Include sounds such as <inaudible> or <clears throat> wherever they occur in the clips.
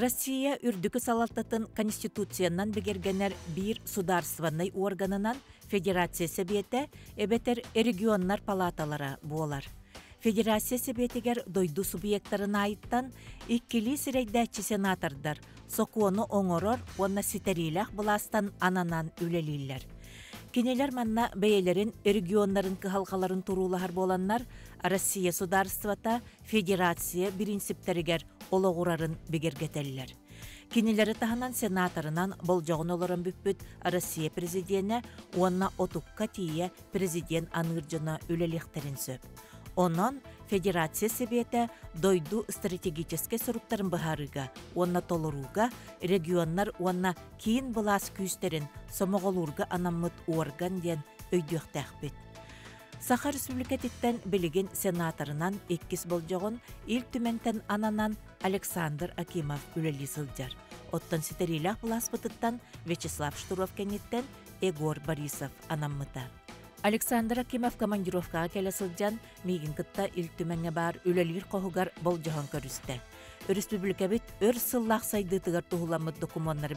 Россия үрдүкү салалтатын конституциянан бегергенер бир сударственный органынан Федерация себете эбетер регионнар палаталары болар. Федерация Себетігер дойду субъекттарына айттан иккили сирейдәчі сенатордар сокуону оңорор онна ситерилях быластан ананан үлелиллер. Кинелер манна бейлерин регионнарын кыхалгаларын туруулахар боланнар Россия сударствата федерация принциптеригер олоғурарын бегергетеллер. Кинилері таханан сенаторынан болжоғын оларын бүппіт Россия президенті онына отукка тие президент аныржына үлеліктерін сөп. Онон Федерация себеті дойду стратегическе сұруптарын бұхарыға, онна толыруға, регионнар уанна кейін бұлас күйістерін, сомоғылурға анаммыт орган ден Сахар Республикатиттен білігін сенаторынан еккіс болжоғын ил ананан Александр Акимов үлілі сылдар. Оттан сітерилі ақпылас Вячеслав Штуров кенеттен Егор Борисов анаммыта. Александр Акимов командировкаға келесілден мигин кытта ил түменге бар үлілер қоғығар бұл жоғын көрісті республика бит өр сыллах сайды тыгар тухуламмыт документтар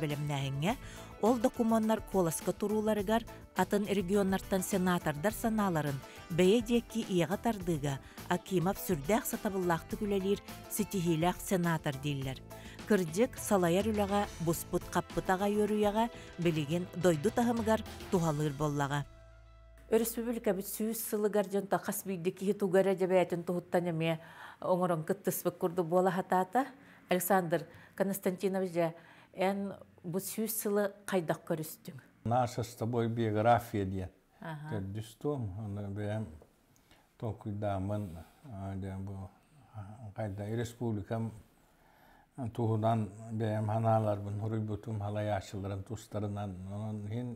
ол документтар коласка тұруларығар, атын регионнартан сенатордар саналарын бэйэ диэки ияға тардыга акимов сүрдәх сатабыллақты күләлир ситихилях сенатор дииллер кырдик салаяр үләға буспут каппытага йөрүяга билигин дойды тахымгар тухалыр боллаға республика бит сүйіс сылыгар жонта қасбейді кейі тугара жабе әтін тұғыттан еме оңырын күттіспік күрді бола хатата. Александр Константинович жа, ән бұ сүйіс сылы қайдақ көрістің? Наша с тобой биография де. Көрдістім, оны бәм толку дамын қайда республика туғынан бәм ханалар бұн, хұрый бұтым халай ашылдырын, тұстарынан, оның хен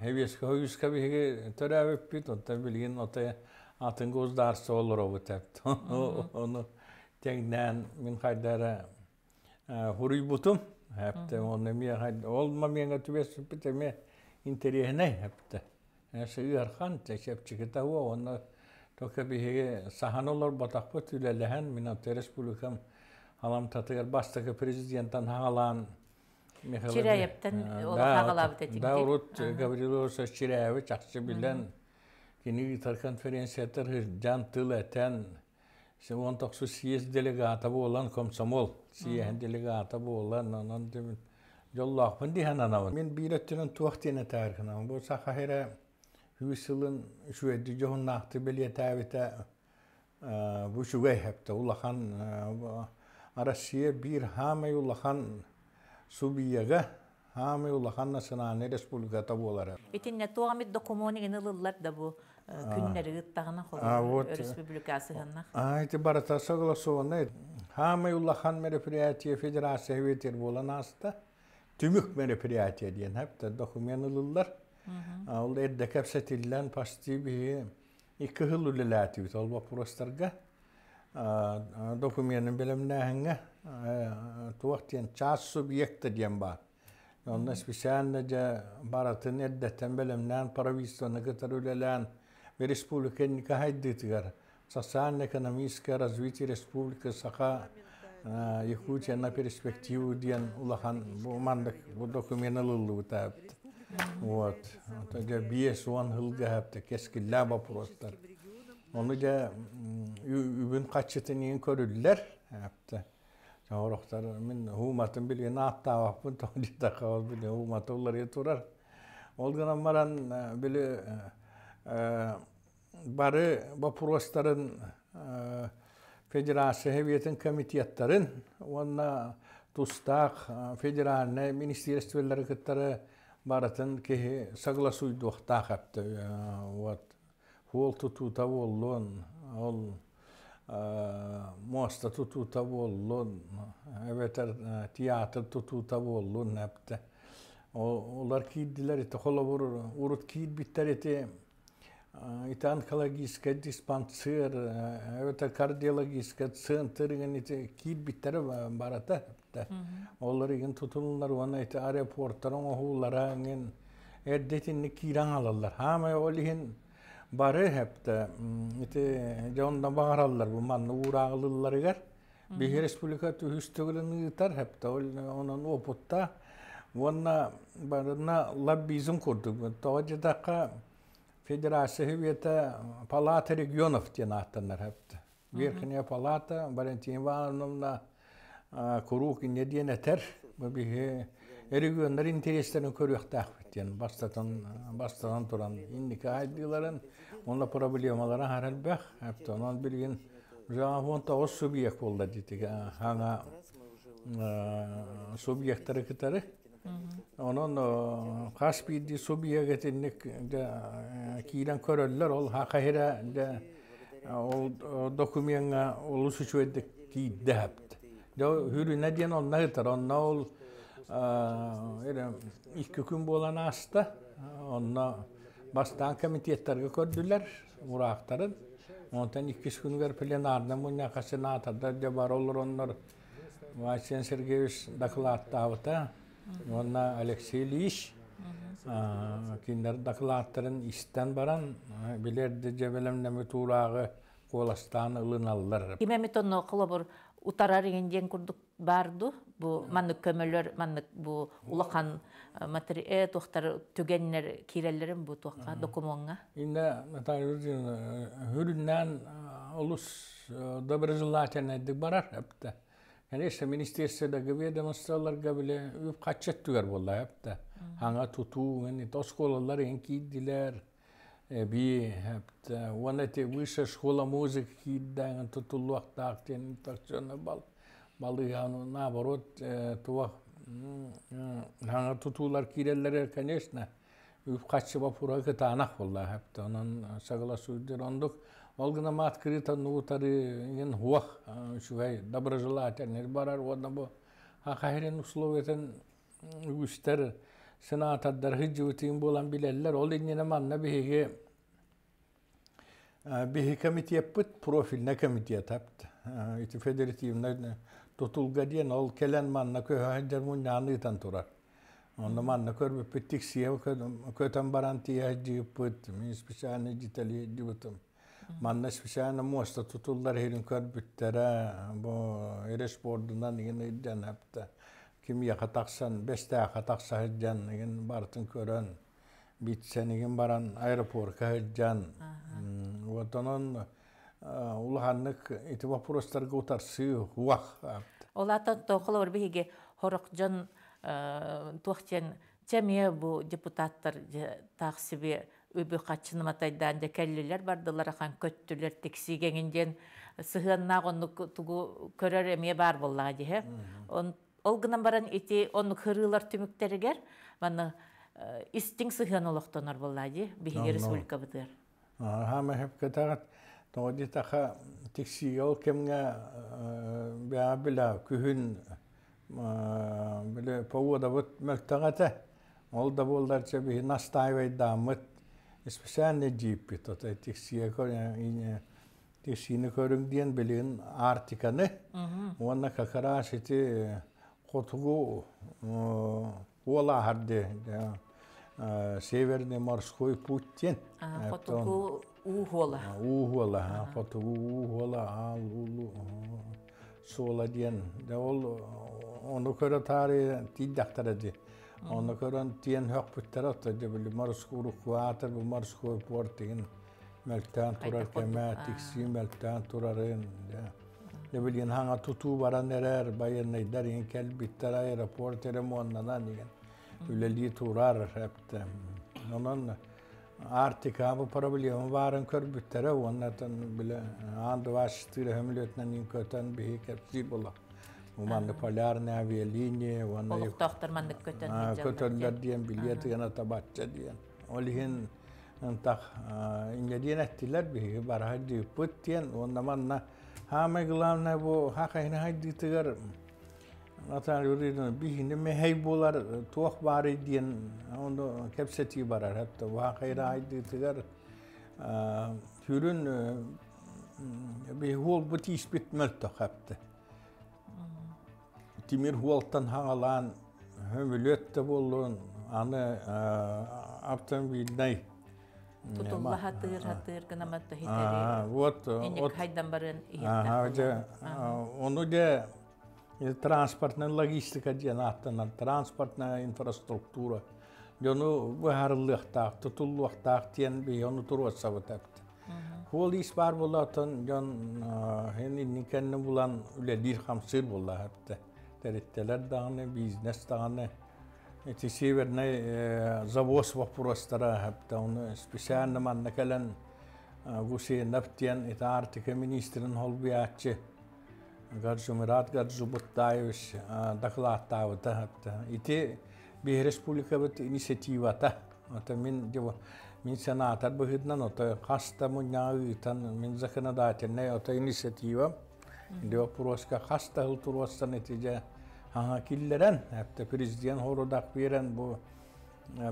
jeg husker, husker vi til det var oppe utenfor Berlin at, jeg, at så min Чирәйептен олақағалабыт жақсы жан 19 делегаты болан комсомол, сияхын делегаты болан, анан демін, дейін анамын. Мен бейлеттінің туақтен әтәркінамын. Бұл сақахирә Hüsülün şüvedi johun nahtı belye Субияга Хами улахан насынаны республика табулары. Итинне туамит докумони генелылар да бу күннәре гыттагына холы республикасы гынна. А эти барата согласованы. Хами улахан мероприятие федерация ветер болан аста. Tümük mereperiatiye diyen hep de dokumenalıllar. Ол эддекеп сетиллен пасти бии. Икки хылулилати бит ол вопростарга dopo mi ne belem nehenge tuvahtien çasu bir yekte diyen ba. Onda spesialnece baratın eddetten belem экономическое развитие республики Саха Якутия на перспективу ден улахан бумандык бу документ лылы Вот. Тогда бьес он хылга хапты, Онуга үбүн качытынын көрүллер апта. Жаурохтар мен хуматын билген аттааппын тондита кабыл билген хуматы улар етурар. Ол гана маран биле бары вопростарын Федерация Хевиетін комитеттарын, онна тустақ федеральный министерстволары кеттары баратын кеһи согласуйдуқтақ апты. Вот. ол тутута боллон ол моста тутута боллон эветер театр тутута боллон эпте олар кийдилер ите холобур урут кийит биттер ите ите онкологический диспансер эветер кардиологическая центр иген ите биттер барата эпте олар иген тутунулар уана ите аэропорттарың охуулара иген эрдетинни кийраң алалар хамы олихин, бары хепте ите жонда баараллар бу манны уурагылылар эгер бихи республика түһүстөгүлүн ыытар хепте ол онун опутта вонна барына лоббизм курдук тоо жыдакка федерация хевиете палата регионов тен аттанар хепте верхняя палата валентина ивановна курук неденетер бихи региондар интерестерин көрүктак диэн бастатан бастатан туран индика айдыларын онла проблемалары харалбах апты онан билген жаңа фон тоғыз субъект болды дейтік хана субъекттары кітары онон хас бидди субъект инник киирен көрөллөр ол хакахира ол документга улусучуэдик кииддеапт хүрүнэ диэн онна кытар онна ол ikki kun bolan asta онна бастан комитеттерге көрдүлөр урактарын онтан икки күнгөр пленарда муна касынатада же бар олор оннор васен сергеевич докладтабыта онна алексей ильич киндер докладтарын истен баран билерди же белемнеме туурагы коластан ылыналлар кимемит онно утарар күрдік барды. барду бу маннык көмөлөр маннык бу улахан э, материал э, тохтар түгеннер кирелерин бу тохка документга инде э, доброжелательный деп барар конечно биле аңа туту بي ونتي ويش выше школа музыки داين تطول وقت تاكتين تاكتين бал بالي наоборот نابرود توه هانا tutular конечно üp kaçı vapura kıta anak valla хэпт onun şagala sürdür ондук Olguna mat ಸನಾತದ್ದರ ಹಿಜ್ಜುತಿಂಬೂಲಂ ಬಿಲೆಲ್ಲರ ಒಲಿನ್ನಿನ ಮನ್ನ ಬಿಹಿಗೆ bihi kamiti yapıt profiline yatapt. İti tutulga diye nol kelen manna kö hajar mun yanı itan turar. Onda manna kör bir pittik barantiye min citali Manna кимияка 5 бестака қатақша деген бартын көрөн битсенигин баран аэропортка хыджан вот онон улаханнык эти вопростарга олатан тохолор бу депутаттар тахсибе өбү качыныматайдан же келлилер хан көттүлер бар болды он олгынан баран ити он хырылар түмүктергер маны э, истиң сыхан олоқтонор боллади биһиге республика бытыр хама хепке тагат тоди таха текси тексиол кемге э, баа била күһүн э, биле повода вот мөлтагата ол да болдарча би настаивай дамыт специальный джиппи тот тексия тексини көрүнгден билин артиканы уонна как раз эти Котву, Ола харды, Северный морской путь тен. Котву Угола. Угола, Котву Угола, Алулу, Сола ден. Да ол, оны көрі тары тиддақтарады. Оны көрін тен хөк бүттер атады, білі морской рухуатыр, бұл морской порт деген. Мөлттен тұрар кәмә, тексі мөлттен тұрарын, да ne hanga tutu varanerer bajennej darin kelbittera i rapporter i månaden. Ule liturar repte. Nonon artık ha para biliyorum varın körbüttere onlardan bile andı köten Самое главное, бу хакайна хайдитыгар Атан юридин бихинде мехей бары диен кепсети хатта ва хайра түрүн би аны тутулла хатыр хатыр кынамат тохитери. Вот вот хайдан барын иятта. Ону де транспортная логистика ден аттана, транспортная инфраструктура. Жону бахарлыктак, тутуллуктак тен би оны турватса бутак. Хол ис бар болатын жон хени никенне булан үле дир сыр болла хатта. Тереттелер дагыны, бизнес дагыны эти верней завоз вопростара хаптауны специально манна накален гуси наптен это артика министрин холбиячи гаджу мират гаджу буттаевич докладтавыта И те бих республика вот бит инициативата это мен дево мен сенатор быгыднан ото каста мунягытан мен законодательный ото инициатива Dio puroska хаста hul turuastan etice киллерен, әтті президент хорудақ берен бұл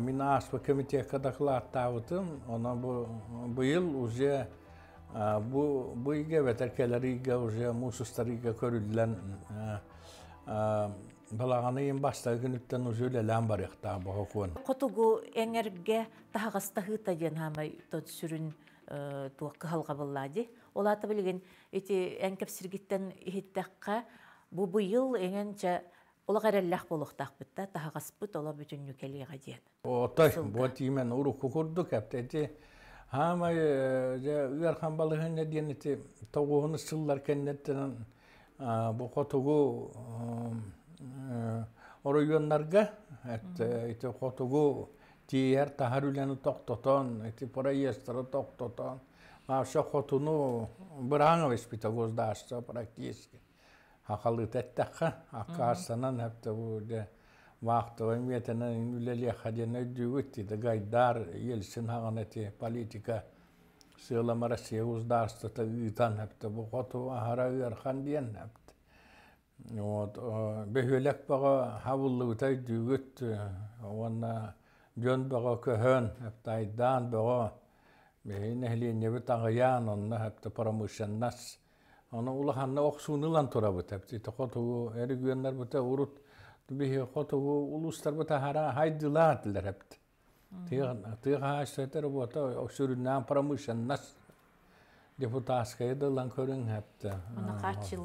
мен аспы комитет қадақыла аттауытын, оны бұйыл уже бұл бұйге бәтіркелеріге уже мұсыстарыға көрілден Балағаны ең баста күніттен үзілі лән бар яқта бұғы көн. Құтығу әңерге тағыста ғыта ден хамай тұт сүрін туаққы халға болады. Олаты білген, әте әңкіп еттәққа Бу быйыл эңенче Олага рәлләх болықтақ бітті, тағас бұт ола бүтін нүкелеға дейін. Отай, бұт имен ұру құқырды кәптәді. Хама, үйархан э, балығын дейін, тоғуғыны сыллар кәндеттен бұқа ұру э, оройонларға, әті қотығу э, тиер тағар үләні тоқтотон, әті проестері тоқтотон. Маша қотыну бұраңы веспитагозда ашса практически ақалытаттаққа аққа астанан әпті өде вақты өметінен үлеле дейді гайдар елсін ағаны те политика сыйлама Россия ұздарстыты үйтан әпті бұл қоту ағара вот баға баға көхөн әпті айдан Ana ula hanna лан торабы tora bitep. Ite qotugu eri лан көрін әпті. қачылы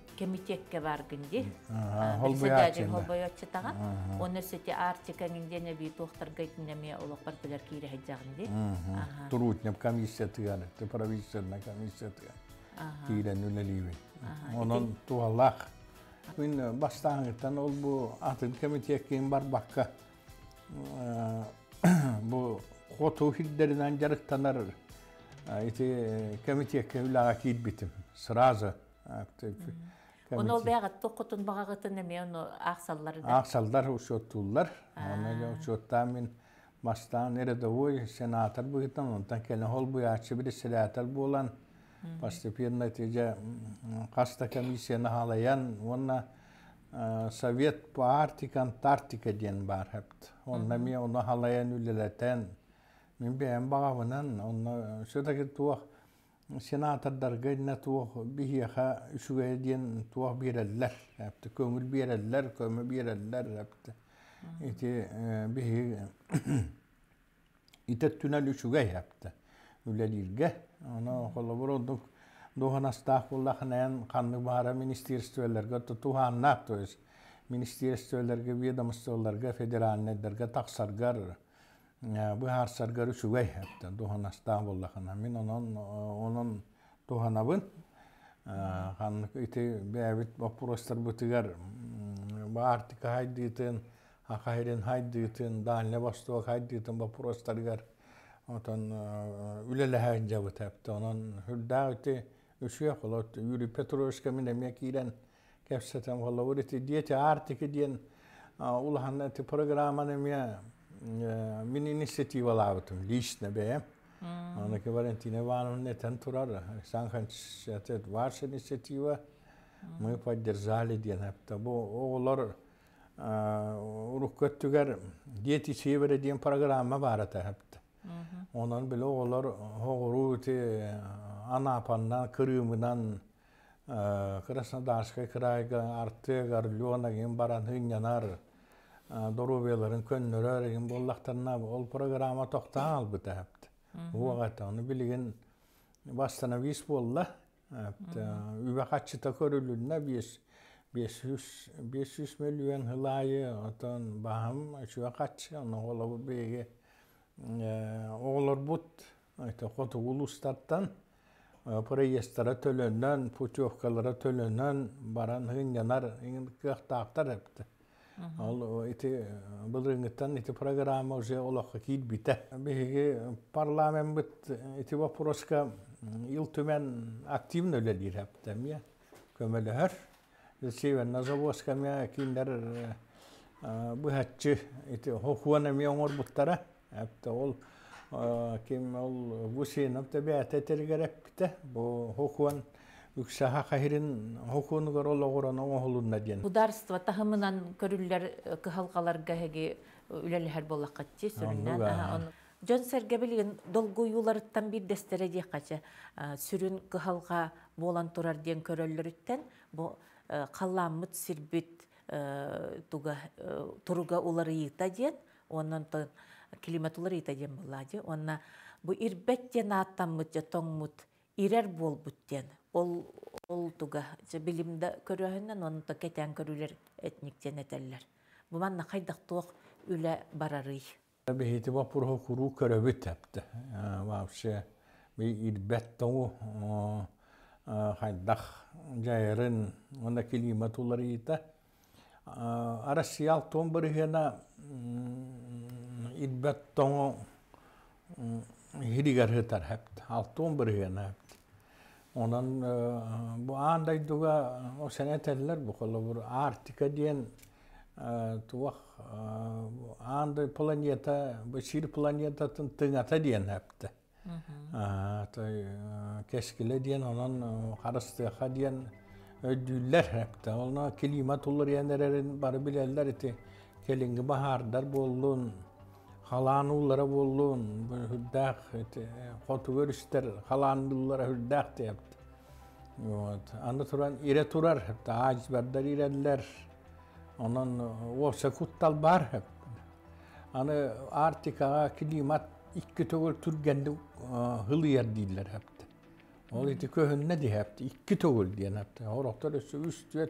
кемитекке баргынди. Холбоячы. Холбоячы тага. Оны сөте артикаңынде бий би тохтарга кинеме олоқпар билер кире хеджагынди. Турутнеп комиссия тыганы, ты правительственная комиссия тыганы. Кире нөлеливи. Онон туаллах. Мин э, бастаңыттан ол бу атын кемитеккин бар бакка. Э, <coughs> бу хоту хиддеринен жарыктанар. Эти э, комитетке үлага кит битим. Сразу. Оно ол бәғат тоқытын бағағытын әме, оны ақсалдар. да? Ақсаллар ұшөттуллар. Оны ұшөттан мен бастан әреді ой сенатор бұғытын, онтан кәлін ол бұяқшы бір сенатор болан. Постепенно теже қаста комиссияны халаян, оны совет по артикан тартика ден бар әпті. Оны мен оны халаян үлілетен. Мен бәйін бағавынан, оны сөйтакі туақ senatörler gene tuğ bihiye ha şuya diyen tuğ birerler yaptı. Kömür birerler, kömür birerler yaptı. ите bihi ite eh, tünel <clears throat> şuya bu her har sargarı şugay hepte duhan astavullah hanamın onun onun duhanavın e, hanlık iti bir bevit oprostar butigar hmm, artık haydi itin hakayrin haydi itin bastı o haydi itin oprostar gar otan e, ülele haydi bu hepte onun hülda iti üşüye kolot yürü petroşka min emek ilen kefsetem kolot iti diyeti artık diyen e, ulahan eti programanım ya من э, инициатива лавтым лично бе онаки валентина ивановна тен турар санхан атет э, ваша инициатива мы поддержали ден апта бу оголор урук э, дети севера деген программа бар ата апта онан биле оголор огуру те анапандан краснодарский крайга артег орленаген баран хынянар дорубеларын көннөрөр ин боллактарына ол программа токтаа албы тапты. Уагат аны билген бастана вис болла. Үбе качыта көрүлүнө беш 500 500 миллион хылайы атан бахам шуа качы аны олабы беге оолор бут айта улустаттан төлөнөн баран ал ити былыгыттан ити программа уже олохка кийит бите биһиги парламент бит ити вопроска ил түмен активно үлелир аптам я көмөлөһөр сивен мя киндер ити хохуана оңор буттара апта ол ким ол вусин үксәһә хәһирин хокунугар ологорон оңолунна диен. Ударство тахымынан көрүлләр кыһалгалар э, гәһеги үләләһәр боллакка ти сүрүннән аһа Жон сәргәбелген долгу юларыттан бир дәстере дия кача э, сүрүн кыһалга болан турар диен көрөллөрүттән бу калламыт э, сирбит туга туруга улары йыта диен оннан тон климат улары йыта диен булла ди. Онна бу ирбәттен аттаммыт, тоңмут ирер бол бүттен. Ол ол туга билимде көрәһеннән оны та кетен көрүлөр этниктен әтәлләр. Бу манна хайдак тук үлә барарый. Бехите ва пурһо куру көрәбе э, Вообще би о э, хайдак жайрын онда килимат улары ите. Арасиял э, тон бер генә ирбеттау хиригәр һәтәр Алтон бер Onun e, bu anda duga o senetler bu kolla bu artık diyen e, tuvak e, bu anday planeta bu şir planetatın tığata diyen hepte. Tay e, keskile diyen onun harastığa e, diyen ödüller e, hepte. Onun kelime tullar yenlerin bari bilerler eti. Kelingi bahardar bolluğun. Halanullara bolluğun hüddah kotu görüşler halanulara hüddah de yaptı. Evet. Anda turan ire turar hep de haciz berder irediler. Onun o sekuttal bar hep. Anı artık ağa klimat ikki togul turgendi hılı yer değiller hep de. O iti köhünne de hep de ikki togul diyen hep de. Horoktar üstü üstü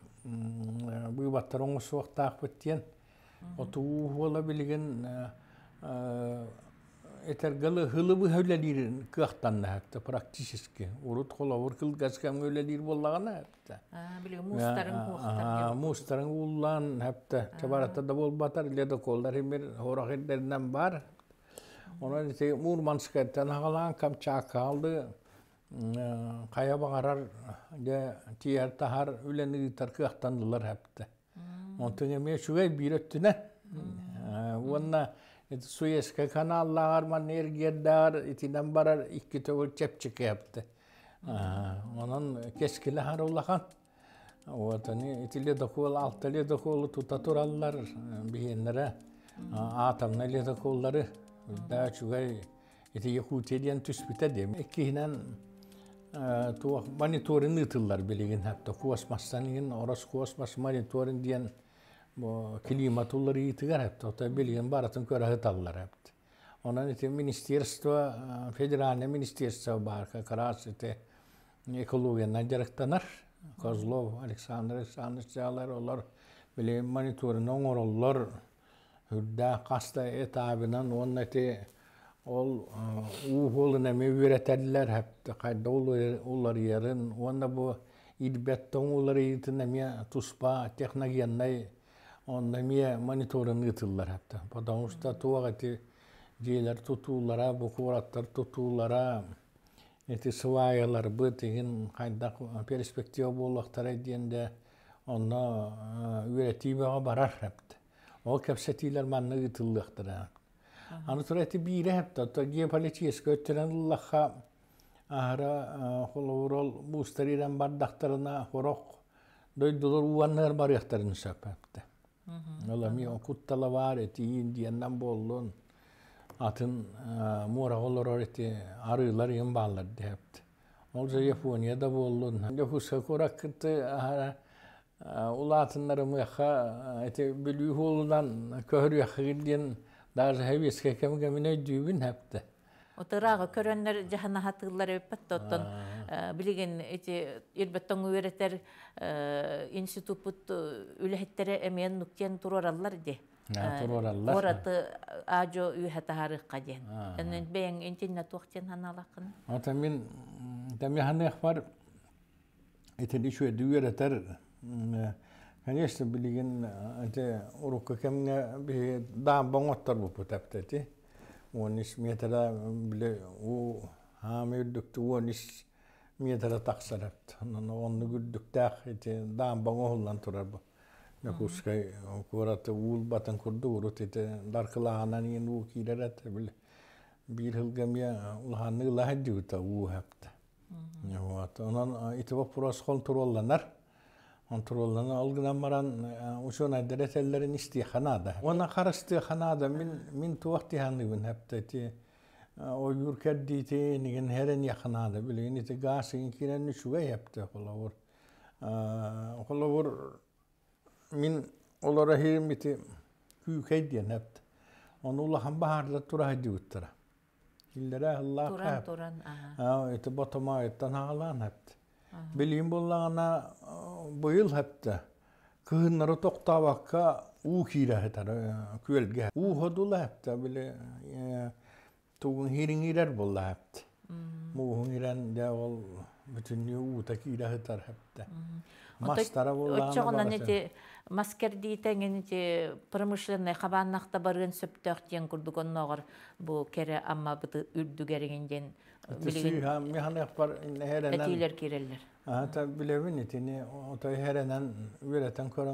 бұй баттар оңысы уақтақ бөттен, оту ола білген этергалы ғылы бұ практически. ұрыт қола уркыл газгам хөлелер боллағана әпті. Э, мұстарын ұллан әпті. Чабаратта да бол батар, леді қолдар емер бар. Оны қамча қалды. Э, кая бағарар де тияр тахар үлені таркы ақтандылар әпті. Онтың еме шугай бүйреттіне. Э, Онна Суэска каналлар, манергердар, итинен барар икки төгіл чепчік әпті. Э, Онын кескілі харулақан. Вот они итиле дохол, алтыле дохол тута тураллар биеннере атамны ле дохоллары да чугай ити якутеден түспите дем. Эккинен туох мониторин ытыллар билигин хатта куасмастан иген орос куасмас мониторин диен хатта баратын көрө ыталлар онан ити министерство федеральный министерство бар как раз ити экологиянан жарактанар козлов александр александрович жаалар олар билигин мониторин оңороллор қаста каста этабынан оннати Ол э, уголына ме үйрәтәлләр хәпте кайда ул э, олар ярын, онда бу идбәттән олар итенә ме туспа техногеннай онда ме мониторын итәлләр хәпте. Потому что туагаты диләр тутулара, бу кураттар тутулара, эти сваялар бы тигин кайда перспектива булактар дигәндә онда э, үйрәтибә барар хәпте. Ол кәпсәтиләр маңны итәлләр хәпте. ანუ თურეთი ბირეჰტა და გეფალეჩი ესკოტერენ ლახა აჰრა ხოლოვროლ მუსტერირან ბარდახტარნა ხოროხ დოიდოლორ უანნარ Ola mi o kuttala var eti indiyenden bollun atın mora olur oreti arılar yem bağlar dehepti. Olca Japonya'da bollun. Yapuska korak kıttı ulatınları mıha eti bülühü olunan köhür yakı gidiyen Даже хэвис хэхэм гэминэ дүйбин хэпте. Отырағы көрөннөр жахана хатыллар өппәт тоттон билеген эти ирбеттон үеретер институт пут үлэхеттере эмен нуктен турораллар де. Турораллар. Ораты ажо үһәтәһарыкка ден. Энен бен интернет туктен ханалакын. Ата мин дәме ханы хбар эти дишу дүеретер Конечно, билеген әте урукка кемне би дан баңоттар бу потаптати. Онис метра у хам үрдүктү онис метра таксарат. Анан онну гүрдүк так эти дан ул батан курду урот, это даркла я у Вот. Анан онтуролланы алгынан баран учона деретеллерин истиханада. Она хара истиханада мин мин туахтиханды бин хептети о юркет дити ниген херен яханада билин ити гасы инкирен нишуе хепте холавур. Холавур мин олара хирим ити күйкей диен хепт. Оны улахан бахарда тура хеди уттара. Иллера Аллах хепт. Туран, туран, ага. Ити ботома иттан ағалан Билим буллагана быйыл хапта кыһыннары тоқтабакка у кейлі әтір күелге. У ходула әпті білі тугун хирин ерер булла әпті. Мұғын ирен де ол бүтүн у та кире хетер хапта. Мастара булла. Очогона нете маскер дийтеңен те промышленный барын барган күрдігін оғыр бұл кере амма бұты үрдүгергенден Тисиха яқпар хәрәнән... Әтилер кирелләр. Ата билевин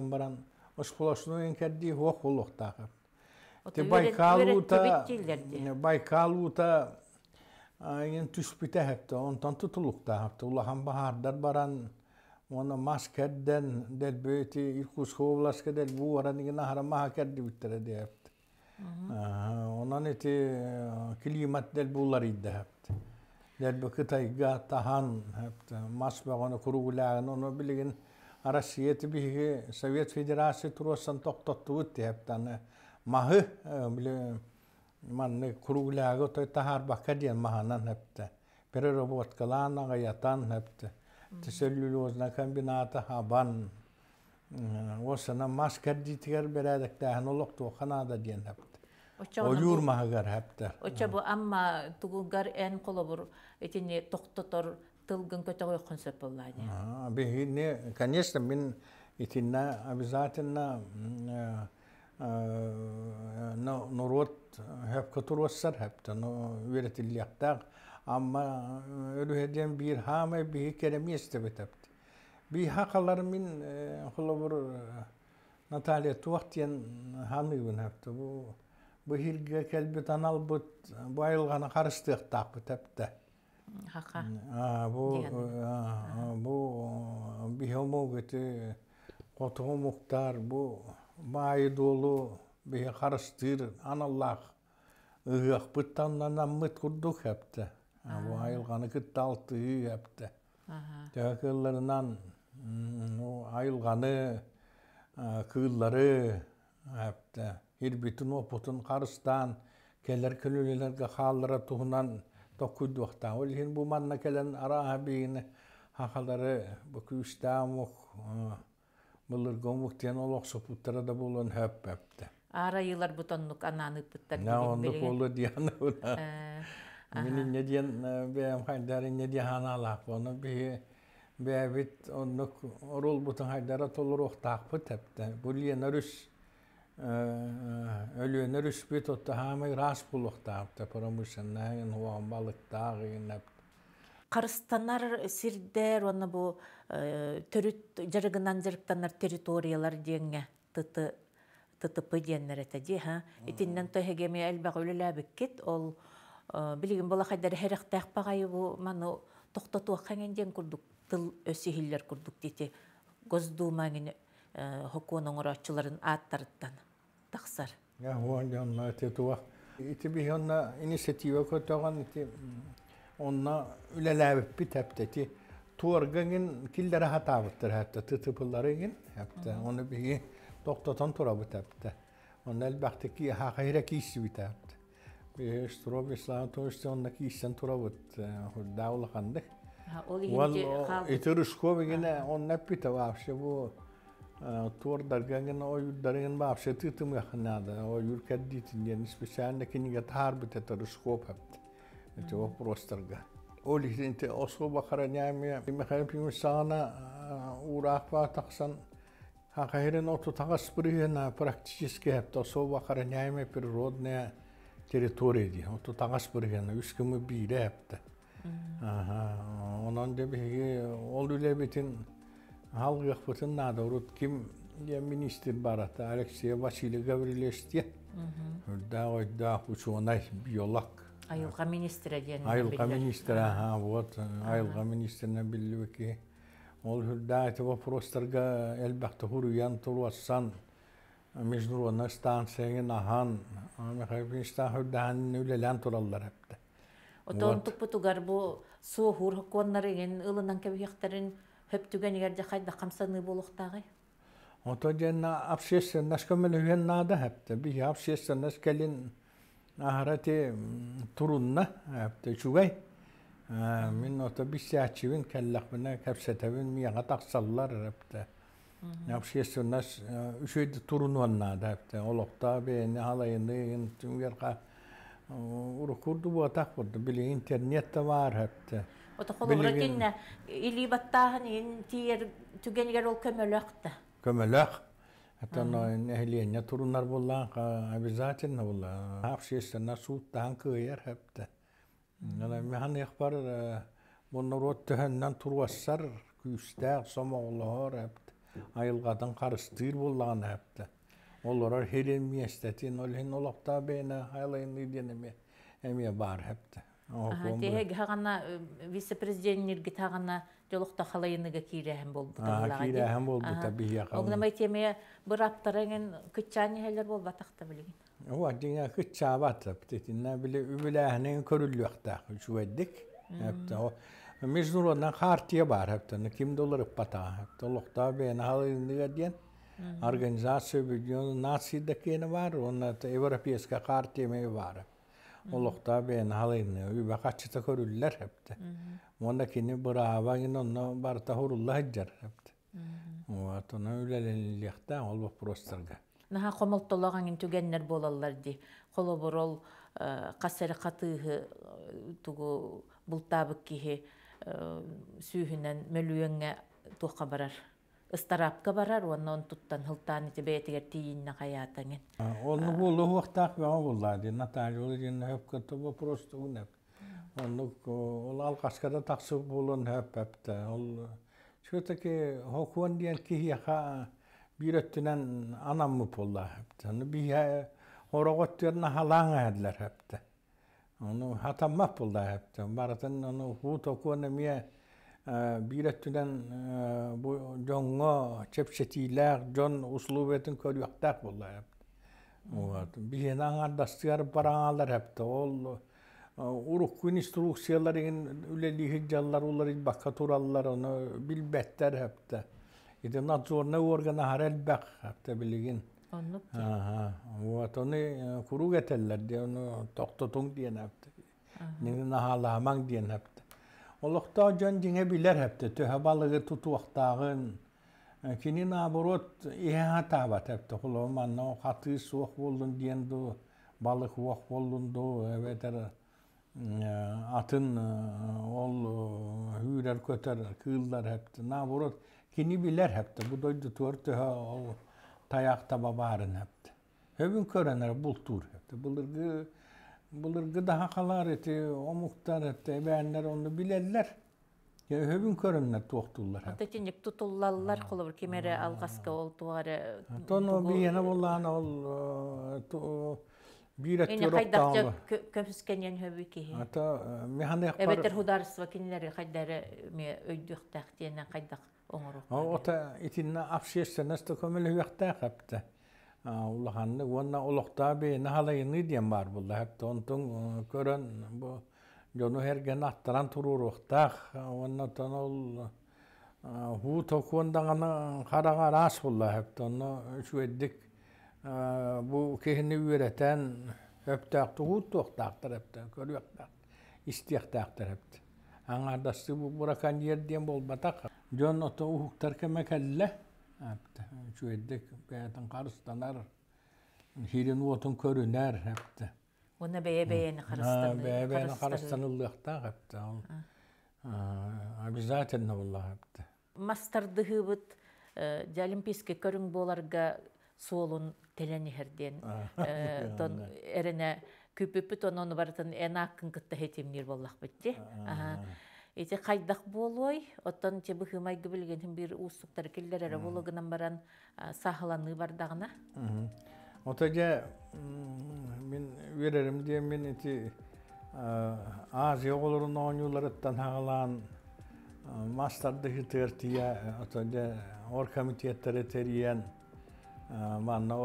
баран, ошқулашну енкәрди хуақ улықтағы. Ти Байкалута, Байкалута, ен түшпіте баран, оны мас кәрден, дәл бөйті, иркус хоғылашқа дәл бұ де хәпті. Онан климат дәрбекітайға тахан мас бағаны құрулағын оны білген арасиеті бігі Совет Федерации тұруасын тоқтатты өтті әптаны. Мағы білі манны құрулағы той тахар баққа дейін мағанан әпті. Переработкалан ағаятан әпті. Теселлюлозна комбинаты хабан. Осына мас кәрдейтігер берәдік дәхін олық ада дейін әпті. Оюр маһагар хапта. Оча бу амма тугугар эн колобур этини токтотор тылгын көтөгөй концепт боллады. А, бигине, конечно, мен итинна обязательно но нурот хеп котурвассар хепта, но веретиллиактаг амма өлүһеден бир хамы бии кереми эстебетепт. Би хакалар мин холобур Наталья Туахтен ханыгын хепта. Бу бұхилге келбіт анал бұт байылғаны қарыстық тақы тәпті. Хақа. Бұ бихому көті қотығы мұқтар, бұ байы долу бихе қарыстыр аналлақ ұйық бұттаннанан мұт құрдық әпті. Бұ айылғаны күтті алты үй әпті. Тәкілерінен айылғаны күйлері әпті. Ирбитин опутун қарыстан, келер күлілілерге қалдыра туғынан тоқуд вақтан. Ол хин буманна келен араға бейіні хақалары бүкі үштамуқ, бұлыр гомуқтен олық сұпуттара да болуын хөп бәпті. Ара йылар бутоннук ананы пыттар. На онды колу диана ула. Мені не ден бәм хайдары не дихана алап. Оны бі бәбіт оннук орул бутон хайдара толыр оқтақ пыт әпті. Бұл ен өріш ölüğüne rüşbit otta hamı ras bulukta paramışın neyin huvan balıkta gıyınap. Karıstanlar sirder onu bu törüt jarıgından jarıktanlar teritoriyalar diyenge tıtı tıtıpı diyenler etedi ha. İtinden töhegemi elbağülüla bikkit ol bilgin bola kadar herek bagayı bu أخسر Яғуан тетуа. Ити би онна инициатива көтөгөн ити онна үлеләбеп бит әптәти. Туаргагын килләре хатабыттыр хәтта тытыпыллары хатта хәтта оны биге тоқтатан тура бит әптә. Онна әлбәттә ки хакыйра кисе бит әптә. Бе штроби слатош онна кисен тура бит хурдаулы хандык. Ол инде хал. Итер шкобы генә онна бит вообще бу تۆر دەرگەنەوە دەرێن باشێتتم خنادەەوە یورکە دیتن یە نیسپسیانەکە نیگە تار بتێتە رشخۆپ هەبت ئەوە پرۆستەرگە. Öyleyse бұтын bütün ұрыт кем я министр барата Алексей Василий Gavrilestia. Да, ой, да, ученый, биолог. Айылға министр дегенін Айылға министрі, ага, вот, айылға министр білді ке. Ол жүрді айты вопростарға әлбәқті хуруян тұруассан, международна станцияген ахан, Михаил Пинштан хүрді ханын өлелен тұралар әпті. Отон тұқпытуғар бұ суы хур хоконлар еген ылынан кәбіяқтарын хөптүген егерде қайда қамсаны болуқтағы ото жена общественность көмілген нада хәпті бі общественность келін ахарати турунна хәпті чугай э, мен ото бисячивин келлахмына кәпсетевин мияға тақсаллар хәпті общественность э, үшейді турунуан нада хәпті олоқта бені халайыны түнгерға э, урукурду буатақ бурду интернет интернетте бар хәпті Отохолобра кенне ол Көмөлөк. Это обязательно булла. Общественно суд танкы хепте. Нана механ яхбар моннорот төһәннән турвассар күстә айлайын Эме бар хепте. Теге гагана э, вице-президентнерге тағана жолықта халайыныга киреһен болды. А, киреһен болды табиғи я. Огнамай теме бир аптараган кыччаны хәлләр болбат тахта билген. О, диңә кычча батып, тетинә биле үбеләһнең көрүллөхтә шуэддик. Хәптә международна хартия бар хәптә ким доллар пата. Хәптә бен халайыныга дейін. организация Объединенных Наций да бар, он это европейская хартия ме бар. Олохта бен халыны үбә качыта көрүлләр хәпте. Монда кине бырава гин онно барта хурулла хаҗар хәпте. Вот она үләлелехтә ол бу простырга. Наһа комылтылаган гин түгәннәр булалар ди. Холоборол касары катыгы тугу бултабык киһи сүйһүнән мөлүәнгә тоққа барар ыстарапка барар онон туттан хылтан ите бетигер тиинне каятаңын онну булу уктак бама буллады наталья улин хөпкө тобо просто унеп онну ол алкашкада таксы хөппепте ол все таки диен Биреттүнен бу жоңго чепчетилер, жон услубетин көрүктак болла хеп. Вот. Биен аңардастыгар бараңалар хепте. Ол урук күн инструкциялар деген үлелиһи жаллар улар бакка тураллар оны билбеттер хепте. Иде надзорный орган харелбек хепте билигин. Онлук. Ага. Вот оны курук этеллер, оны токтотуң диен хепте. Нин нахаламаң диен хепте. Олохта жан білер билер хепте, тұту тутуақтағын, э, Кені наоборот, әпті хатабат хепте, құлыманна хаты суық болдың дейінді, балық уақ болдыңды, әбетер э, атын э, ол үйлер көтер, кыылдар әпті. наоборот, кені білер әпті, бұ дойды тұр төһә ол таяқта бабарын әпті. Хөбін көренер бұл тур әпті. Бұлығы bulur gıda hakalar eti, omuktar eti, beğenler onu bilerler. Ya höbün körünler tohtular. Atacın yek tutullallar kolur kimere algaska oltuarı. Tonu bir yana bolan ol e, bir et köpüsken höbü e, улаханны уонна олохтаа бейни бар булла хепте онтун көрөн бу жону херген аттаран туруруктаах оннотон ол хуу токуондаганы харага раас булла хепте онно үчүэддик бу кехини үйретен өптаакты хуутуоктаактар хепте көрүөктаак истиэктаактар хепте бу жон ото әпті үшөйдік бәтін қарыстанар хирин отын көрінер әпті оны бәе бәені қарыстанылы бәе бәені қарыстанылықта әпті ол обязательно болла әпті мастардығы бұт э, олимпийский көрін боларға солун теленихерден э, тон <laughs> эрене күпүпүт онон барытын энаккын кытта хетимнир боллах битти Эти хайдах болой, оттон те быхымай гүбілген бір келдер ара болуғынан баран сахаланы бардағына. Отаге мен верерім де мен эти Азия оларын оңюларыттан ағылан мастарды хитертия, отаге оргкомитеттері териян манна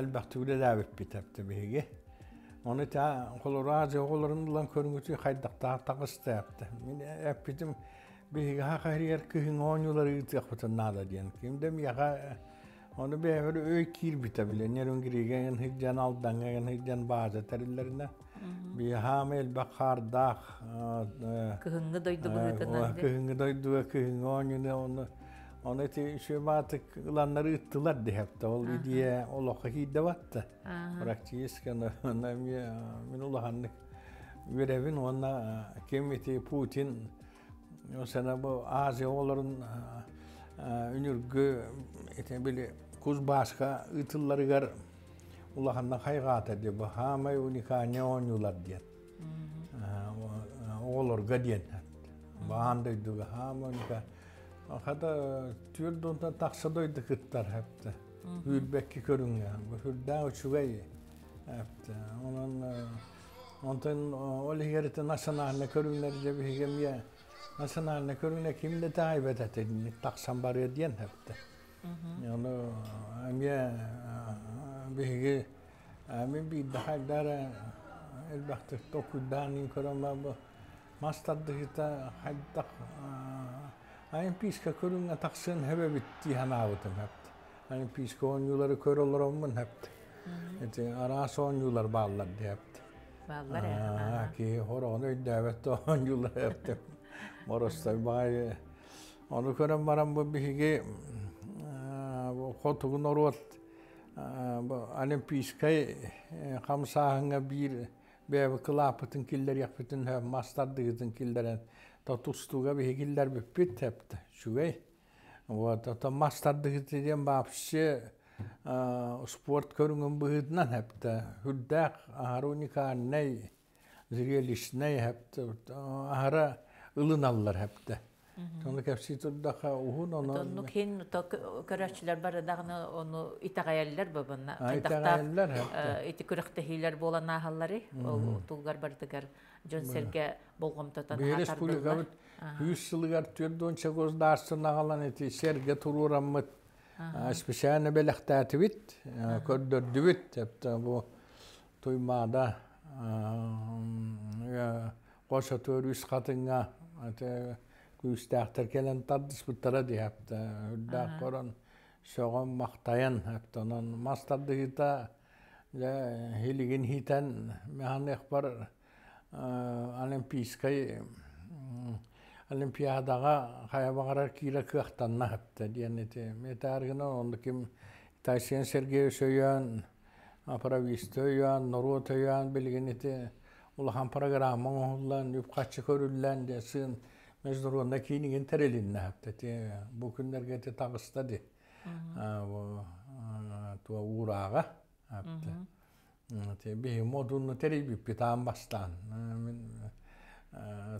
әлбәқті күлі дәвіп бітәпті бейге. Оны та холора жоғоларын улан көрүнгүчү хайдакта тагыстапты. Мен эппитим бига хахарир кыгын онюлар ыттык нада диен. Кимдем яга оны бәбір өй кир бита биле. Нерон киреген хиджан алдан ген хиджан база тариллеринде. Би хамел бахар дах. Кыгынны дойду бүгүтөн. Кыгынны дойду кыгын онюны оны Onun için şu batık ulanları ıttılar diye hep de oldu diye o lokaki Ахада тюр донта такса дойды кыттар хепте. Үрбекки көріңе, Бу хүрдә үчүгәй хепте. Онан онтан оле херите национальне көрүннәр дип хигемгә. Национальне көрүнне кимне тайбет Таксан бар дигән хепте. Яны Олимпийска көрүнгө таксын хэбэ битти ханабытым хэпти. Олимпийска оюнюлары көрөлөр оммун хэпти. Эти арас Оны көрөм барам бу биге Олимпийскай хамсаһыңа бир бэбэ кылапытын киллер япытын татустуга бигилдер бүппит тепти шугай вот ата мастардыгытыден вообще спорт көрүнгөн быгытынан хепте хүрдак аруникарнай зрелищнай хепте ара ылын аллар хепте Тону кепси туддаха ухун оно. Тону кин то көрәчләр бар дагына оны итәгәйләр бабына. Итәгәйләр. Итә э, көрәхтәһиләр болана халлары, ул тугар бардыгар жон серге болгомтотон республикабыт үч жылык артүөрдө онча көздө арсынагалан эти серге турураммыт ашпишаны белектаатибит көрдөрдүбүт эпте бу туймаада кошо түөр үс катыңа күүстэактер келен тардыспыттара диэпте үрдээк корон соғон мақтайын аптанан мастарды хита хилигин хитен механик бар Э, олимпийской олимпиадаға хаябағара кира кыахтанна хапты диэнити мете аргына онды ким тайсен сергеевич өйөн прависто өйөн норут өйөн билгинити улахан программа үп үпкачы көрүллән де сын международна кийинигин терелинне хапты ти бу күндерге те тагыста туа урага хапты به modun teri pitaan bastaan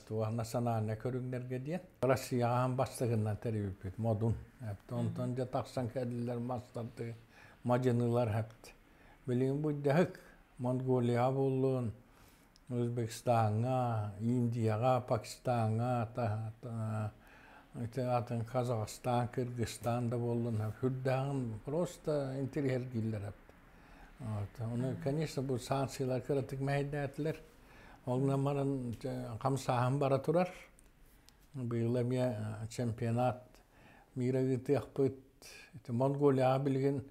tuohon sanaan näköryn nergediä. Rassiaan bastagından teri pit modun. Hep tonton mm-hmm. ja taksan kediler mastattı macanılar hep. Bilin bu dehik Mongolia bulun. Özbekistan'a, Indiya'a, Pakistan'a, ta, Вот. Оны, конечно, бұл санкциялар кіратік мәйдәтілер. Олынан марын қамсағын бара тұрар. Бұйылы мен чемпионат мира гыты ақпыт. Монголия білген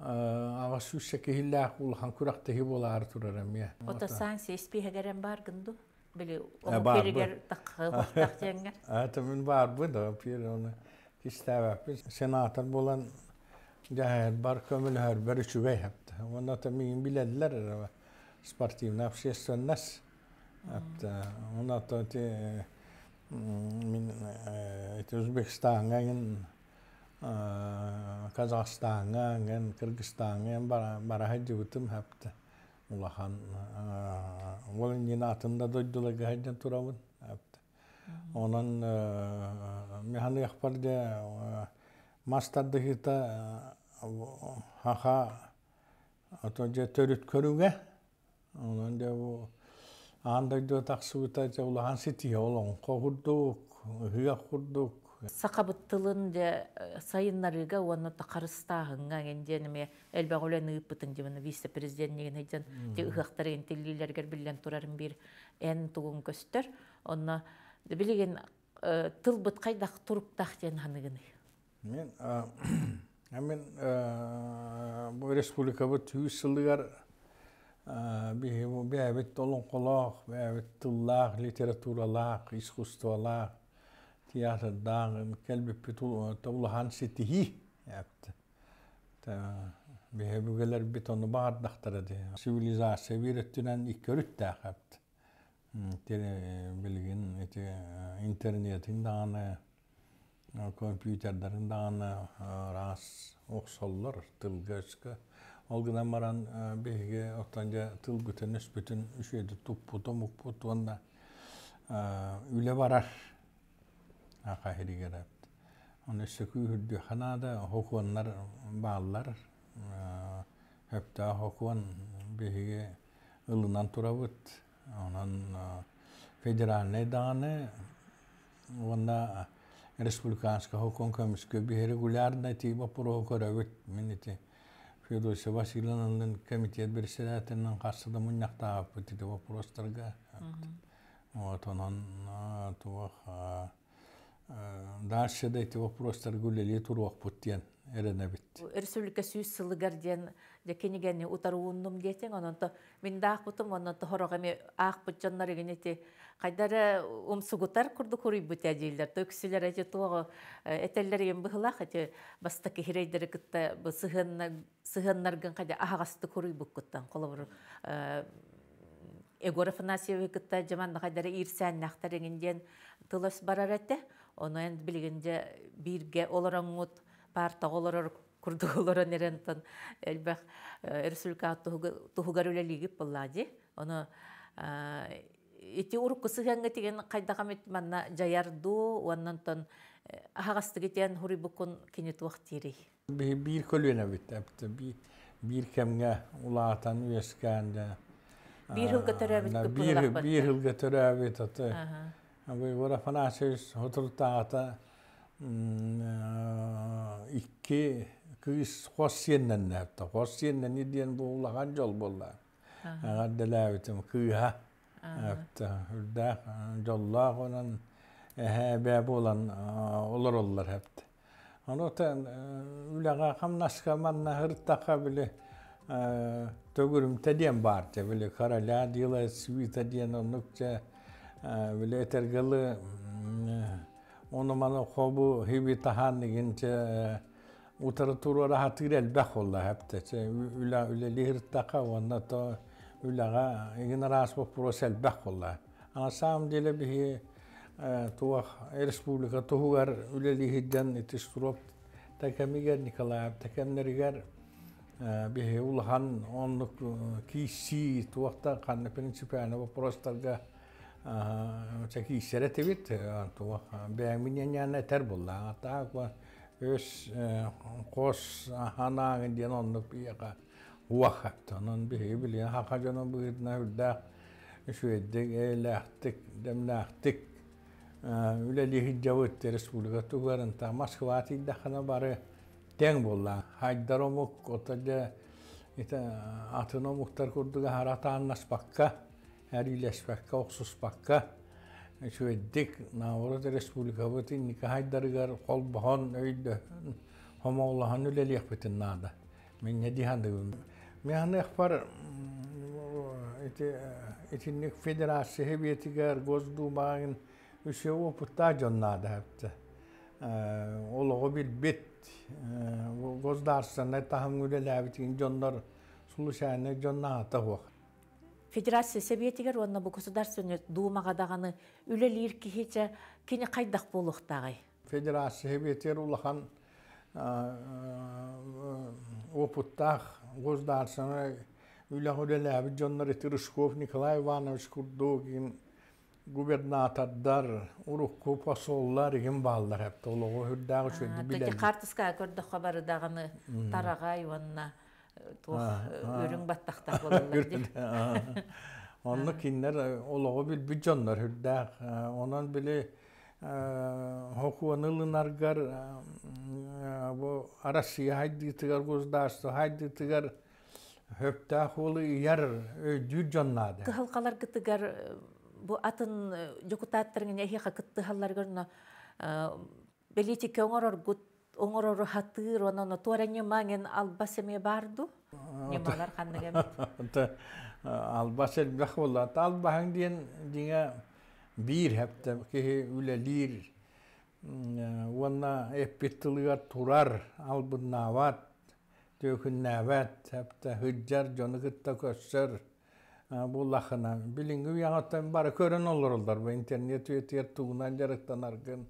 ағашу шекейілі ақ ұлған күрақтығы болар тұрар әме. Ота санкция еспей әгерен бар гынду? Білі, оғы перегер таққы ұқтақ жеңгер. Әті мен бар бұд, пері оны кістәуәпіз. Сенатор болан Det här barkommen här Berchuvej hämta. Hon har min billedlärare sportivna общественность. Att mm. eh, hon har tagit mm, min eh, Uzbekistan'a, en eh, Kazakistan'a, en en bara hade атында дойдулы гайдан турабын. Онан механы де мастарды хита хаха ото же төрүт көрүгө онон же бу андайды таксыбыта же улахан сити олон кохурдук ыак курдук сакабыттылын же сайыннарыга уонна карыстаагыңга өлөн элбагулен ыыппытын мына вице деген эден же ыактар энтиллилергер билен турарын бир эн тугун көстөр онно билигин тылбыт кайдак туруптак жен ханыгыны мен <clears throat> әмен республикабы түйіс сылыгар бәбет толын қолақ бәбет тыллақ литературалақ искусстволақ театрдағын кәлбеппе э, таулахан сетихи әпті бәбігелер бетоны бағардақтары де цивилизация береттінен иккөріт тәқ әпті білген э, интернетің дағаны компьютердарын дағаны рас оқсаллар тылгачка олгыдан баран беге оттанжа тыл бүтін үс бүтін үшеді туппу томукпу туанда үле барар ақахиригереп оны сөкүй хүрді ханада хокуаннар бааллар хөпта хокуан беге ылынан турабыт онан федеральный дағаны онда республиканского регулярно комиссии регулярная тема порогорагыт мините Феодосия Васильевнанын комитет берсиләтеннән касыда муннактагы бу вопросларга. Вот он туах дальше да эти ли торгулили турвах путен. Элена бит. Өрсүлкә сүз сылыгар ден декенигәне утарууннум детең, анан то мин да акбутым, анан то хорога ми ак бутчаннар генете кайдары умсугутар курду куруй бута дейлер. То кисилер эти туга этеллер ем быгыла хати баста кихирейдер кытта бу сыгыннар сыгыннарган кайда агасты куруй буккыттан колобур Егор Афанасьев кытта жаман кайдары ирсән нахтарыгынден тылыс барар әтте. Оны әнд билгенде бирге олараңгут бар тоголорор курдуголоро <laughs> нерентон элбах э, эрсулка тугугаруле лигип буллади оно э, ити уруккусыханга тиген кайдакамит манна жаярду уаннантон э, ахагастыгы тиен хурибукун кинетуах тирий бир көлүенебит апты бир кемге улаатан бир бир аты Вы ikki kız hossiyenden näpdi. bu idien boğulagan bolla. bollar. Gaddeläbitim kıyha. Äpti. Hürde jollaq onan ehebe bolan olur ollar hepti. da ülaga ham naska manna hırtaka bile tögürüm tedien barca bile karaля дела свита дien онукça böyle etergalı оны мана хобу хиби тахан дегенче утратура рахат ирел бахолла хаптече үла үле лихиртака онна то үлага игин бо просел бахолла а на деле би туах республика тухугар үле лихидден итиштуроп такамигер николаев такамнеригер бихи улхан онлук киси туахта канна принципиально вопростарга Çəki işlərə təvit antuva. Bəminən yəni tər қос, Ata qo öz qos hanağın deyən onu biyaqa vaxt onun bir bilən haqa canın bu hidnə hüddə şu eddik eləxtik demləxtik üleli hicavut teris bulgatu garanta Moskvati daxana Her հարիլես պակկա, օքսուս պակկա, շուեդդիկ նավորոտ ռեսպուլիկավոտի նիկահայ դարգար խոլ բհոն өйд հոմողլահան ուլել եղպետին նada. Мен не дихан дагым. Мен аны ехпар etkinlik federasyon hebiyetigar gozdumağın üşe oputta jonnada hepte. Ee, Oloğu bir bit ee, gozdarsan ne tahammül edebildin jonlar suluşayın şahane jonna hata федерация советигер онна бу государственный думага даганы еркі кихиче кини кайдак болуктагы федерация советигер улахан опуттах государственный үлехүлелеби жоннор Рыжков Николай Иванович Курдогин, губернатордар, урукку посоллар ген балдар хепте олого хүрдагы шөйді билен. Таки картыска көрді хабары дағаны тарағай онына. Э, өрүң баттактак <laughs> болалар Онны киннер э, олого билбит жоннор хүрдәк. Э, Онан биле хокуанылынаргар бу Россия хайды тигар государство хайды тигар хөптә хулы яр дүр жоннады. Кылкалар кытыгар бу атын депутаттарның яхи хакытты халлар көрнө. Белите көңөрөр гут оңорору хатыр ононо туара немаңен албасеме барду немалар ханнегемит албасел бах болла албаһаң диен диңе биир хепте кихи үлелир уонна эппиттылыгар турар албыннаават төөхүннәвәт хепте хыджар жоныкытта көссөр буллахына билиңги яңаттан бары көрөн олорулдар бу интернет үетер тугунан жарыктан аргын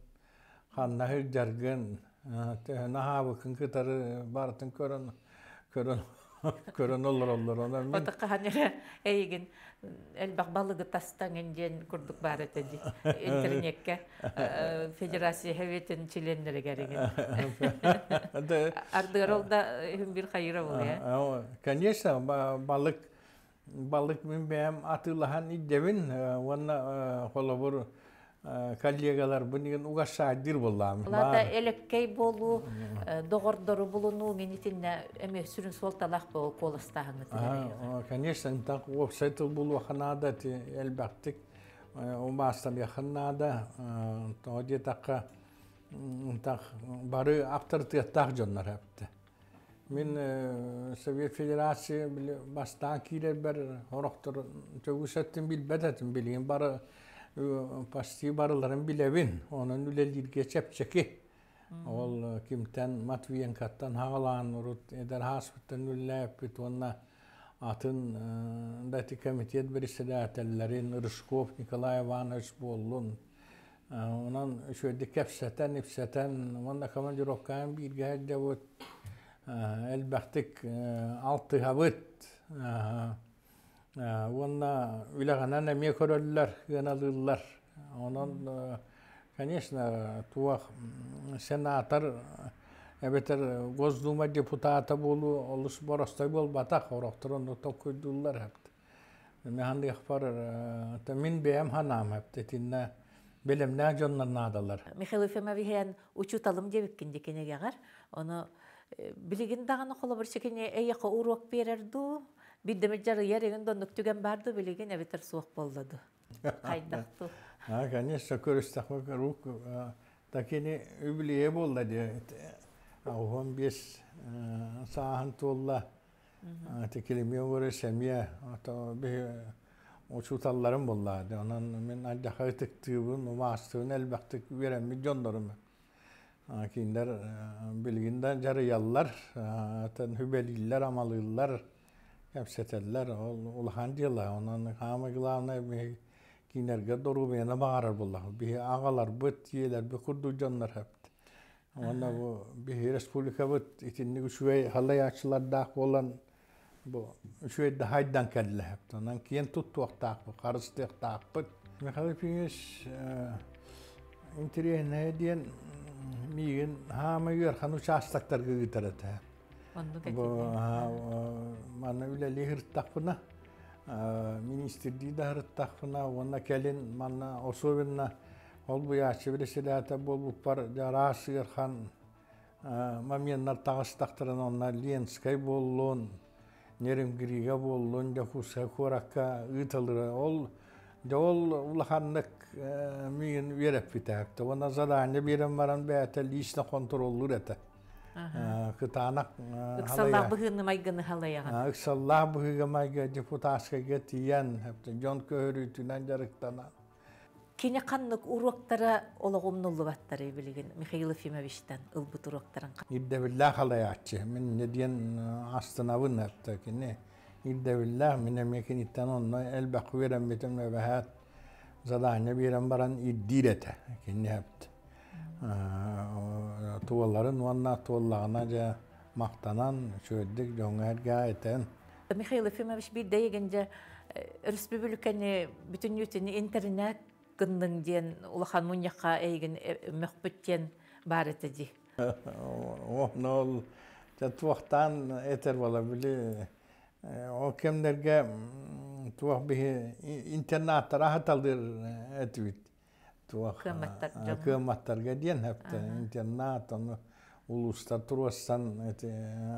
ханна хыджаргын tehe nahabıkın kıtarı baratın körün körün körün olur olur ona. Ota kahanere eygin elbak balığı tastan enjen kurduk barete di internekke federasiya hevetin çilenlere geregen. Ardıgar Конечно, Э, коллегалар бұнеген угаша дир болам. Лада элеккей болу, э, доғордору болуну генетинне эме сүрін солталақ бол колыстағыңыз. Конечно, так офсайтыл болу ханада ти элбәктік. Э, Умастам яханнада, то де тақа так бары авторитеттақ жоннар әпті. Мен Совет Федерация бастан кейлер бір орақтыр төгісеттім біл бәдәтім білген бары pasti barıların bilevin onun ülelgir geçep çeki hmm. ol e, kimten Matviyenkattan havalan rut eder hasbitten ülleyip onunla atın e, dati komitet berisilatellerin Rışkov Nikolay Ivanovich Bollun e, onun şöyle kepseten ipseten onda komandirovkan bir gayet devut elbette altı havut Онна үләғанан әме көрілілер, ғыналылылар. Онан, конечно, туақ сенатор, әбетер Госдума депутаты болу, олыс борастай бол батақ, орақтырын ұтақ көйділілер әпті. Мәханды яқпар, мен бәйім ханам әпті, тінна білімнә жоннан адалар. Михаил Ефемові хән учу талым дебіп кінде кенеге ғар. Оны білігін дағаны қолы бір шекене әйеқі урок берерді, Биддеме жарыяр доннук түген барды билеген эбитер суох болдоду. Кайдакту. А, конечно, көрүстак рук такини үблие болду де. Оған бес сахан толла текилиме вори семья ото би учуталларым болла. Онан мен айда хайтык тыбын, умастын элбактык берем миллиондорум. Киндер билгинден жарыяллар, тен хүбелиллер, амалыйлар, افستدلر والهندي الله ونن هم قلنا كينر قدروا بينا Мана үлі легірттақпына, министерді дағырттақпына, онна кәлін, мана особенна, ол бұй ачы біресе дәті бол бұқпар, жарас ғырхан маменнар тағыстақтырын, онна Ленскай болуын, Неремгириға болуын, дәхуса қораққа ұйтылыры. Ол Да ол улаханнык мүйін веріп бітәпті. Оны задание берем баран бәті, лично контроллур әті кытаанак ыксаллах быһыынны майгыны халаяга ыксаллах быһыга майга жон көһөрүүтүнан жарыктанан кине каннык уруактара ологомнуллубаттары билигин михаил ефимовичтен ылбыт уруактарын ирдебилла халаячы мен недиен астынабын атта кине ирдебилла мен мекиниттен онно элбак задание баран иддирете кине туоллары нуанна туоллагына же мактанан чөйдүк жоңарга айтен михаил ефимович бир дейген же республиканы бүтүнүтүн интернет кындың диен улахан муньяка әйгін мөхбүттен бар эте ди ол туактан әтер бола биле о кемдерге туак бии интернаттар ахаталдыр Kıyamattırga diyen hepte internat onu ulusta turastan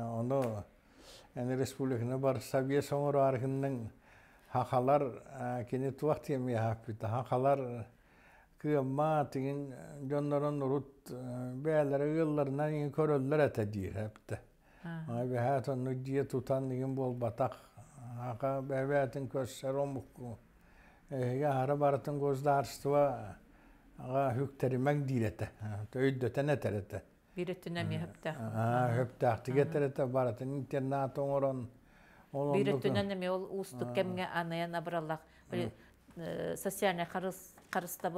onu yani respublikine bar sabiye sonra бар hakalar kini tuak diye mi yaptı hakalar aga hükterimek dilete. Töydöte ne terete. Biretin emi hepte. Äh, hepte äh, ahtige äh. terete baratın internat onuran. Biretin emi ol ustuk kemge anaya nabralak. Sosyalne karıs karısta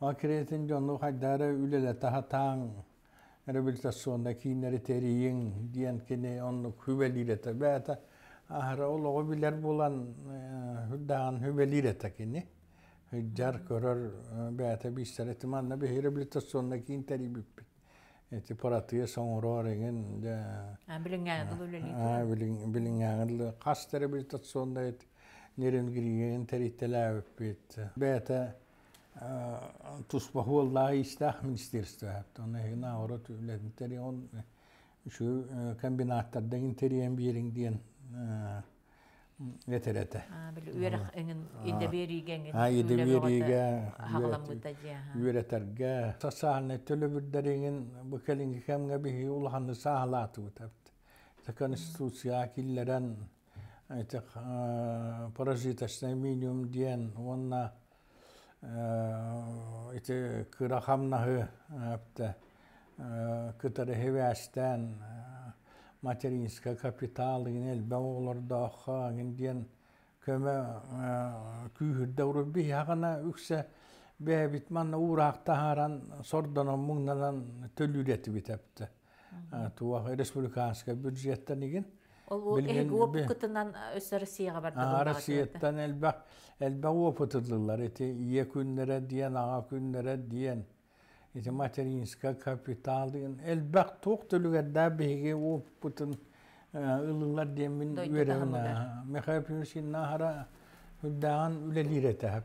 Diyen дённу хайдары үлеле таха таң реабилитационна киннери диен кини онну хүбелирете бәта ахра олого билер булан хүддан хүбелирете кини хүджар көрөр бәта биштер этиманна бе Bilin Туспаху والله يستاح ministerstvo hebt. Dan heb je nou dat u комбинаттарда in teri диен şu А, e, in те кырахамнахы апта кытары хевястан материнска капитал генел бауолорда оха генден көмө күйүрдө урубби ягана үксе бэбит манна уракта харан сордоно муңнанан төлүлети битепти туа республиканска бюджеттен иген ол эгиоп кытынан россияга барды россияттан Elbevo potrdlar, ete yekunnereddiyen, agakunnereddiyen, ete materinska kapitalin, elbek toktulüge dabihige o putun ıllar demin verevne. Mikhail nahara hüddahan ülelire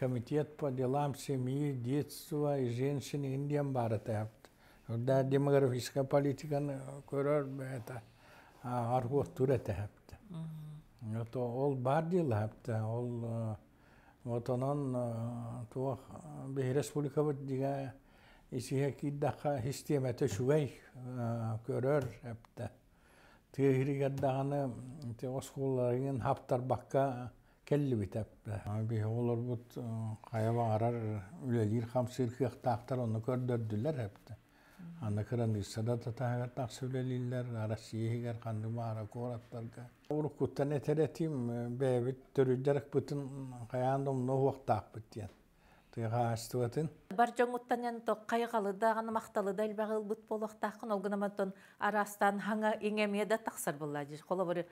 Комитет по делам семьи, детства и женщин Индиям политиканы көрір бәті то ол бар дил хәтта ол ватанан туах бе республика бит диге исиге киддаха систематы шугай көрөр хәтта тегриге даганы те оскулларын хаптар бакка келли бит хәтта бе олар бут каява арар үлелир хам сиркыяк тактар оны көрдөрдүләр хәтта анакаран иссада татаһагар тахсүлелиллер арасиегер хандыма аракораттарга урукуттан этеретим бэбит төрүдерек бүтүн каяндом нохуактаак биттиен тыгаастыбатын баржоңуттанен то кайгалы даганы макталы да илбагыл бут болохтаакын олгынаматон арастан хаңа иңемие да тахсар булла жир колобору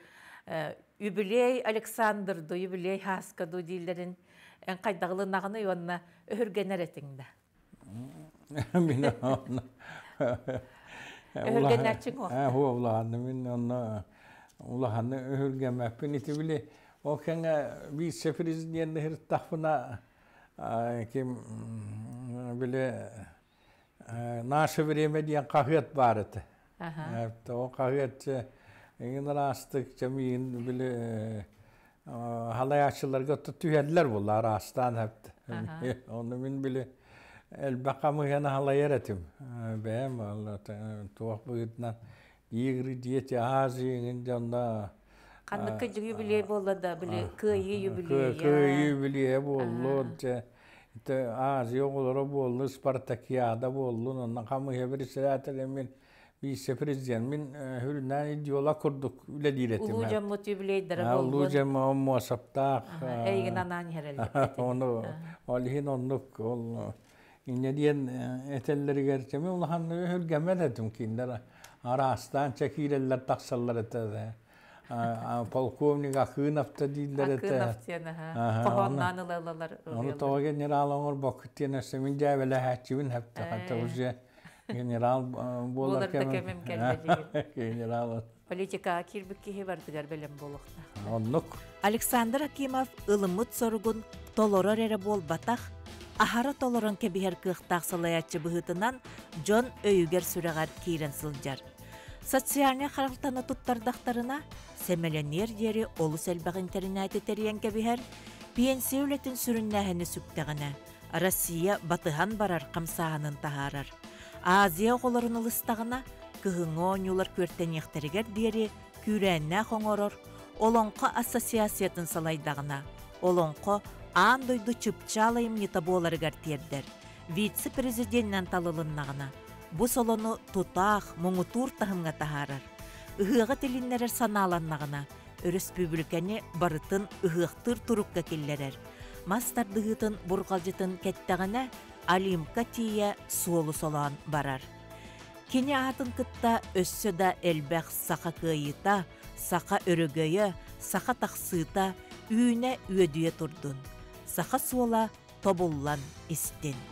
юбилей александрду юбилей хаскаду дииллерин эн кайдагылы нагыны онна өһүргенер этиңде мен <laughs> Öhürgenler çık o. Ha, hu ula hanımın onunla ula hanı öhürgen mehpin iti bile o <laughs> البقى مغانا هلا يرتم بهم هلا توقف جدنا يجري жүгі біле болды да, біле көйі юбилей. Көйі юбилей болды. Те аз оғылары болды, Спартакиада болды. Оның мен бейсе президент. Мен хүрінен идеола күрдік, үлі дейлетім. Улу жаммут болды ina diyen e, etelleri gerçemi ulahan hölgeme de tümkinler arastan çekirler taksallar ette полковник Акынов та дилдер генерал оңор бок Hatta белем Александр Акимов ылымыт соругун толорор бол батах ахара толорон кебиһер кыахтаах салаяччы быһытынан Джон өйүгер сүрэҕэр киирен сылдьар. Социальный характаны туттардахтарына сэмэлэнер диэри олус сэлбэх интернет териян кебиһер пенсия үлэтин сүрүннээһини Россия батыхан барар камсаанын таһаарар. Азия оголорун ылыстагына кыһыҥо оньуулар күөртэньэхтэригэр диэри күүрээннээх оҥорор олоңко ассоциациятын салайдагына. Олоңко андойду чыпчала эмне табооларыгар тиэрдер вице президенттен талылыннагына бу солону тутаах муңутуур таһымга тахаарар ыһыаҕа тилиннэрэр санааланнагына республиканы барытын Үғықтыр турукка киллерер Мастардығытын бұрқалжытын бургалжытын кэттэгэнэ алимка солы суолу барар кини атын кытта өссө да элбэх саха кыыйыта саха өрөгөйө саха тахсыыта үүнэ үөдүйө турдун саха суала тобуллан истин